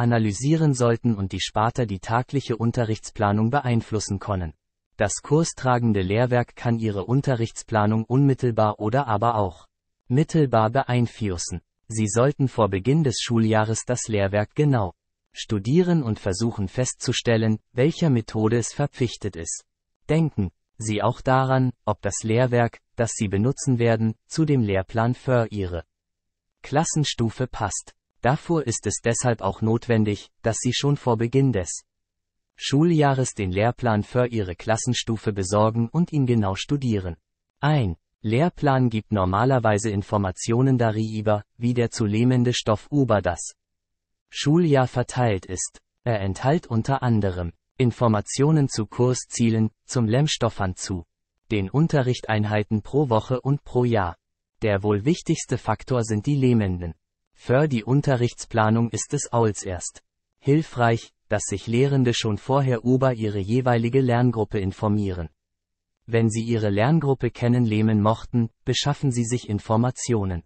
analysieren sollten und die Sparta die tagliche Unterrichtsplanung beeinflussen können. Das kurstragende Lehrwerk kann ihre Unterrichtsplanung unmittelbar oder aber auch mittelbar beeinflussen. Sie sollten vor Beginn des Schuljahres das Lehrwerk genau studieren und versuchen festzustellen, welcher Methode es verpflichtet ist. Denken Sie auch daran, ob das Lehrwerk, das Sie benutzen werden, zu dem Lehrplan für Ihre Klassenstufe passt. Davor ist es deshalb auch notwendig, dass Sie schon vor Beginn des Schuljahres den Lehrplan für Ihre Klassenstufe besorgen und ihn genau studieren. Ein Lehrplan gibt normalerweise Informationen darüber, wie der zu lähmende Stoff über das Schuljahr verteilt ist. Er enthält unter anderem Informationen zu Kurszielen, zum Lemmstoffern zu den Unterrichteinheiten pro Woche und pro Jahr. Der wohl wichtigste Faktor sind die lähmenden für die Unterrichtsplanung ist es Auls erst hilfreich, dass sich Lehrende schon vorher über ihre jeweilige Lerngruppe informieren. Wenn Sie Ihre Lerngruppe kennen mochten, beschaffen Sie sich Informationen.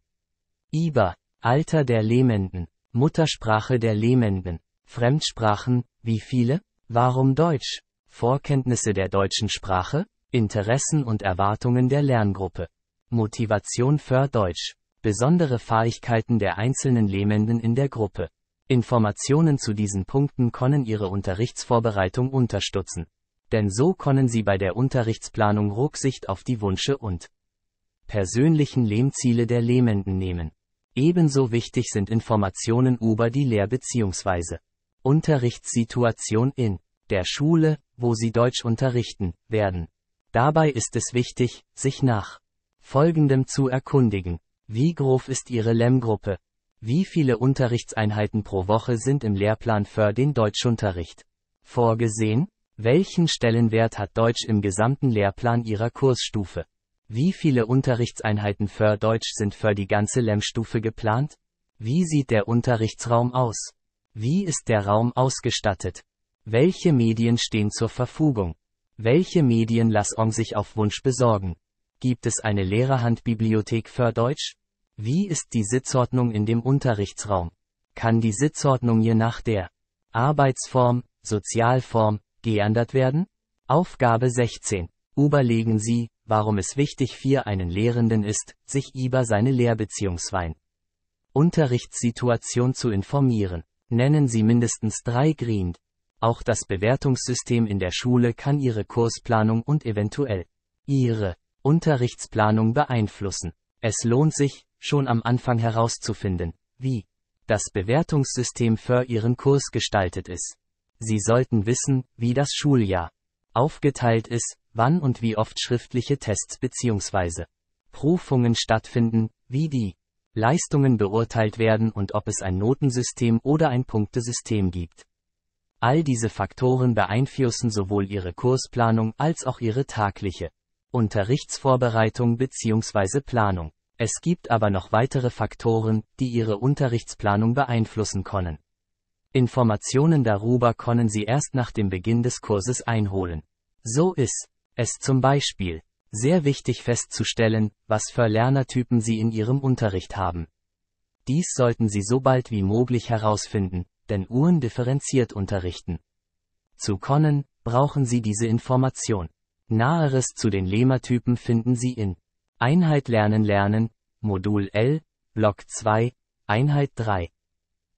Iber, Alter der Lehmenden, Muttersprache der Lehmenden, Fremdsprachen, wie viele? Warum Deutsch? Vorkenntnisse der deutschen Sprache, Interessen und Erwartungen der Lerngruppe. Motivation für Deutsch besondere Fähigkeiten der einzelnen Lehmenden in der Gruppe. Informationen zu diesen Punkten können Ihre Unterrichtsvorbereitung unterstützen. Denn so können Sie bei der Unterrichtsplanung Rücksicht auf die Wünsche und persönlichen Lehmziele der Lehmenden nehmen. Ebenso wichtig sind Informationen über die Lehr- bzw. Unterrichtssituation in der Schule, wo Sie Deutsch unterrichten werden. Dabei ist es wichtig, sich nach folgendem zu erkundigen. Wie groß ist Ihre lem Wie viele Unterrichtseinheiten pro Woche sind im Lehrplan für den Deutschunterricht vorgesehen? Welchen Stellenwert hat Deutsch im gesamten Lehrplan Ihrer Kursstufe? Wie viele Unterrichtseinheiten für Deutsch sind für die ganze lem geplant? Wie sieht der Unterrichtsraum aus? Wie ist der Raum ausgestattet? Welche Medien stehen zur Verfügung? Welche Medien lassen sich auf Wunsch besorgen? Gibt es eine Lehrerhandbibliothek für Deutsch? Wie ist die Sitzordnung in dem Unterrichtsraum? Kann die Sitzordnung je nach der Arbeitsform, Sozialform, geändert werden? Aufgabe 16. Überlegen Sie, warum es wichtig für einen Lehrenden ist, sich über seine Lehrbeziehungswein Unterrichtssituation zu informieren. Nennen Sie mindestens drei Green. Auch das Bewertungssystem in der Schule kann Ihre Kursplanung und eventuell Ihre Unterrichtsplanung beeinflussen. Es lohnt sich, schon am Anfang herauszufinden, wie das Bewertungssystem für Ihren Kurs gestaltet ist. Sie sollten wissen, wie das Schuljahr aufgeteilt ist, wann und wie oft schriftliche Tests bzw. Prüfungen stattfinden, wie die Leistungen beurteilt werden und ob es ein Notensystem oder ein Punktesystem gibt. All diese Faktoren beeinflussen sowohl Ihre Kursplanung als auch Ihre tagliche Unterrichtsvorbereitung bzw. Planung. Es gibt aber noch weitere Faktoren, die Ihre Unterrichtsplanung beeinflussen können. Informationen darüber können Sie erst nach dem Beginn des Kurses einholen. So ist es zum Beispiel sehr wichtig festzustellen, was für Lernertypen Sie in Ihrem Unterricht haben. Dies sollten Sie so bald wie möglich herausfinden, denn Uhren differenziert unterrichten. Zu können, brauchen Sie diese Information. Naheres zu den Lehmertypen finden Sie in Einheit Lernen Lernen, Modul L, Block 2, Einheit 3.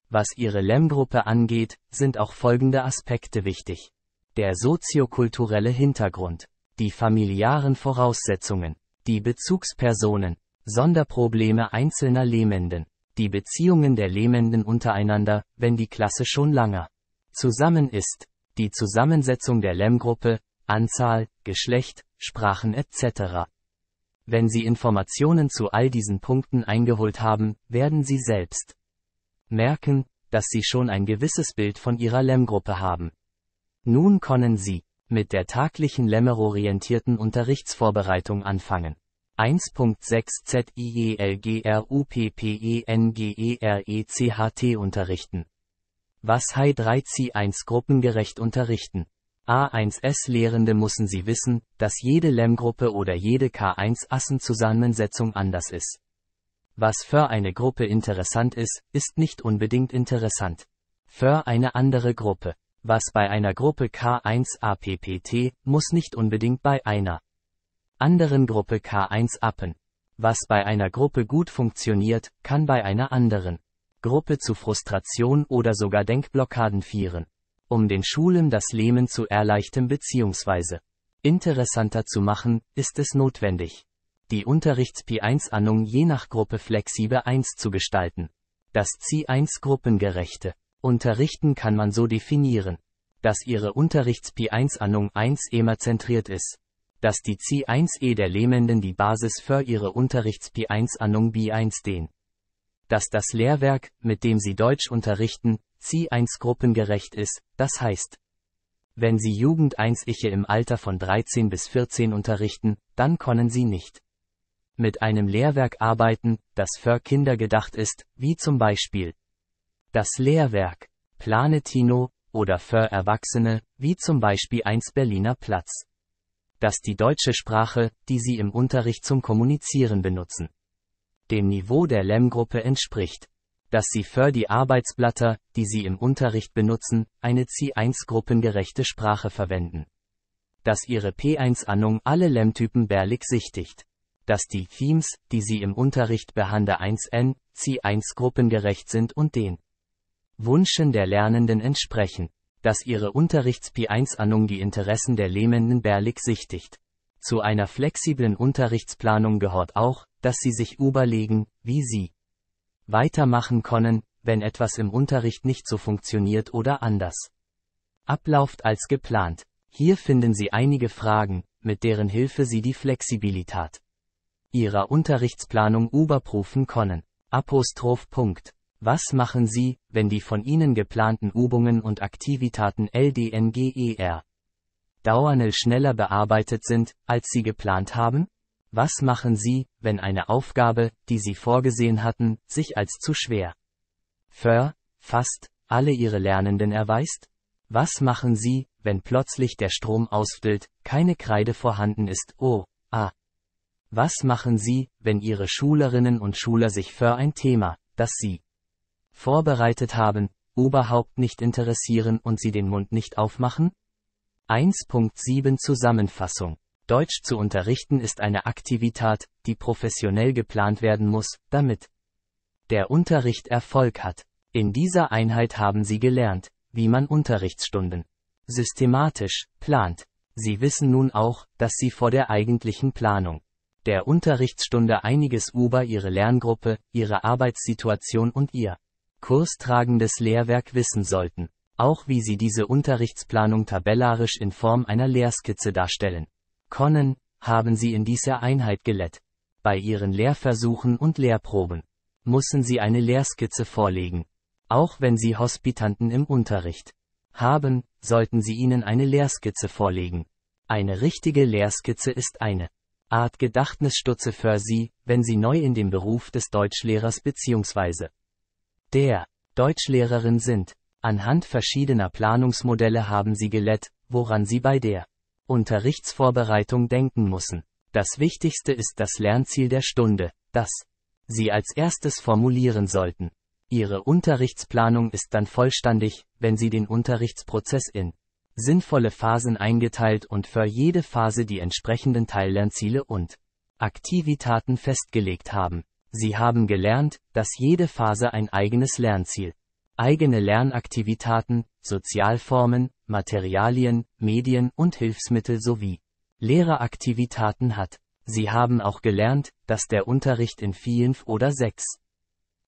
Was Ihre LEM-Gruppe angeht, sind auch folgende Aspekte wichtig. Der soziokulturelle Hintergrund, die familiären Voraussetzungen, die Bezugspersonen, Sonderprobleme einzelner Lehmenden, die Beziehungen der Lehmenden untereinander, wenn die Klasse schon langer zusammen ist, die Zusammensetzung der LEM-Gruppe, Anzahl, Geschlecht, Sprachen etc. Wenn Sie Informationen zu all diesen Punkten eingeholt haben, werden Sie selbst merken, dass Sie schon ein gewisses Bild von Ihrer Lemmgruppe haben. Nun können Sie mit der taglichen lem Unterrichtsvorbereitung anfangen. 1.6 ZIELGRUPPENGERECHT e e e unterrichten. Was HI3C1 gruppengerecht unterrichten. A1S-Lehrende müssen sie wissen, dass jede LEM-Gruppe oder jede k 1 assen zusammensetzung anders ist. Was für eine Gruppe interessant ist, ist nicht unbedingt interessant. Für eine andere Gruppe. Was bei einer Gruppe K1APPT, muss nicht unbedingt bei einer anderen Gruppe K1 appen. Was bei einer Gruppe gut funktioniert, kann bei einer anderen Gruppe zu Frustration oder sogar Denkblockaden führen um den Schulen das Leben zu erleichtern bzw. interessanter zu machen, ist es notwendig, die Unterrichts-P1-Annung je nach Gruppe flexibel 1 zu gestalten. Das Ziel 1 gruppengerechte Unterrichten kann man so definieren, dass ihre Unterrichts-P1-Annung 1 immer zentriert ist, dass die Ziel 1 e der Lehmenden die Basis für ihre Unterrichts-P1-Annung B1 den dass das Lehrwerk, mit dem sie Deutsch unterrichten, C1 gruppengerecht ist, das heißt, wenn Sie Jugend-1-Iche im Alter von 13 bis 14 unterrichten, dann können Sie nicht mit einem Lehrwerk arbeiten, das für Kinder gedacht ist, wie zum Beispiel das Lehrwerk Planetino oder für Erwachsene, wie zum Beispiel 1 Berliner Platz. Dass die deutsche Sprache, die Sie im Unterricht zum Kommunizieren benutzen. Dem Niveau der LEM-Gruppe entspricht dass sie für die Arbeitsblatter, die sie im Unterricht benutzen, eine C1-gruppengerechte Sprache verwenden. Dass ihre P1-Annung alle LEM-Typen sichtigt. Dass die Themes, die sie im Unterricht behandle 1N, C1-gruppengerecht sind und den Wünschen der Lernenden entsprechen. Dass ihre Unterrichts-P1-Annung die Interessen der Lehmenden Berlik sichtigt. Zu einer flexiblen Unterrichtsplanung gehört auch, dass sie sich überlegen, wie sie weitermachen können, wenn etwas im Unterricht nicht so funktioniert oder anders Ablauft als geplant. Hier finden Sie einige Fragen, mit deren Hilfe Sie die Flexibilität Ihrer Unterrichtsplanung überprüfen können. Apostroph Punkt. Was machen Sie, wenn die von Ihnen geplanten Übungen und Aktivitäten LDNGER dauernd schneller bearbeitet sind, als Sie geplant haben? Was machen Sie, wenn eine Aufgabe, die Sie vorgesehen hatten, sich als zu schwer für fast alle Ihre Lernenden erweist? Was machen Sie, wenn plötzlich der Strom ausfällt, keine Kreide vorhanden ist? Oh, ah. Was machen Sie, wenn Ihre Schülerinnen und Schüler sich für ein Thema, das Sie vorbereitet haben, überhaupt nicht interessieren und Sie den Mund nicht aufmachen? 1.7 Zusammenfassung Deutsch zu unterrichten ist eine Aktivität, die professionell geplant werden muss, damit der Unterricht Erfolg hat. In dieser Einheit haben Sie gelernt, wie man Unterrichtsstunden systematisch plant. Sie wissen nun auch, dass Sie vor der eigentlichen Planung der Unterrichtsstunde einiges über Ihre Lerngruppe, Ihre Arbeitssituation und Ihr kurstragendes Lehrwerk wissen sollten. Auch wie Sie diese Unterrichtsplanung tabellarisch in Form einer Lehrskizze darstellen Konnen, haben Sie in dieser Einheit gelehrt. Bei Ihren Lehrversuchen und Lehrproben müssen Sie eine Lehrskizze vorlegen. Auch wenn Sie Hospitanten im Unterricht haben, sollten Sie ihnen eine Lehrskizze vorlegen. Eine richtige Lehrskizze ist eine Art Gedachtnisstutze für Sie, wenn Sie neu in dem Beruf des Deutschlehrers bzw. der Deutschlehrerin sind. Anhand verschiedener Planungsmodelle haben Sie gelehrt, woran Sie bei der Unterrichtsvorbereitung denken müssen. Das Wichtigste ist das Lernziel der Stunde, das Sie als erstes formulieren sollten. Ihre Unterrichtsplanung ist dann vollständig, wenn Sie den Unterrichtsprozess in sinnvolle Phasen eingeteilt und für jede Phase die entsprechenden Teillernziele und Aktivitäten festgelegt haben. Sie haben gelernt, dass jede Phase ein eigenes Lernziel, eigene Lernaktivitäten, Sozialformen Materialien, Medien und Hilfsmittel sowie Lehreraktivitäten hat. Sie haben auch gelernt, dass der Unterricht in fünf oder sechs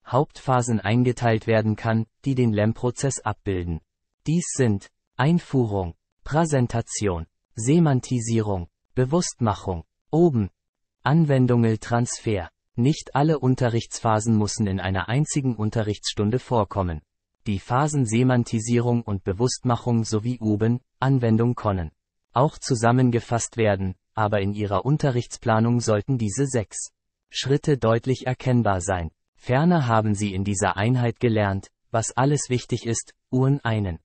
Hauptphasen eingeteilt werden kann, die den Lernprozess abbilden. Dies sind Einführung, Präsentation, Semantisierung, Bewusstmachung, oben, Anwendungel Transfer. Nicht alle Unterrichtsphasen müssen in einer einzigen Unterrichtsstunde vorkommen die Phasen Semantisierung und Bewusstmachung sowie Uben, Anwendung können auch zusammengefasst werden, aber in Ihrer Unterrichtsplanung sollten diese sechs Schritte deutlich erkennbar sein. Ferner haben Sie in dieser Einheit gelernt, was alles wichtig ist, Uhren einen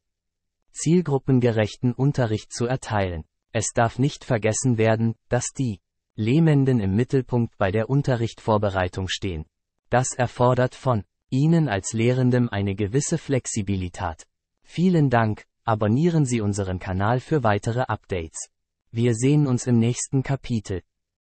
zielgruppengerechten Unterricht zu erteilen. Es darf nicht vergessen werden, dass die Lehmenden im Mittelpunkt bei der Unterrichtvorbereitung stehen. Das erfordert von Ihnen als Lehrendem eine gewisse Flexibilität. Vielen Dank, abonnieren Sie unseren Kanal für weitere Updates. Wir sehen uns im nächsten Kapitel.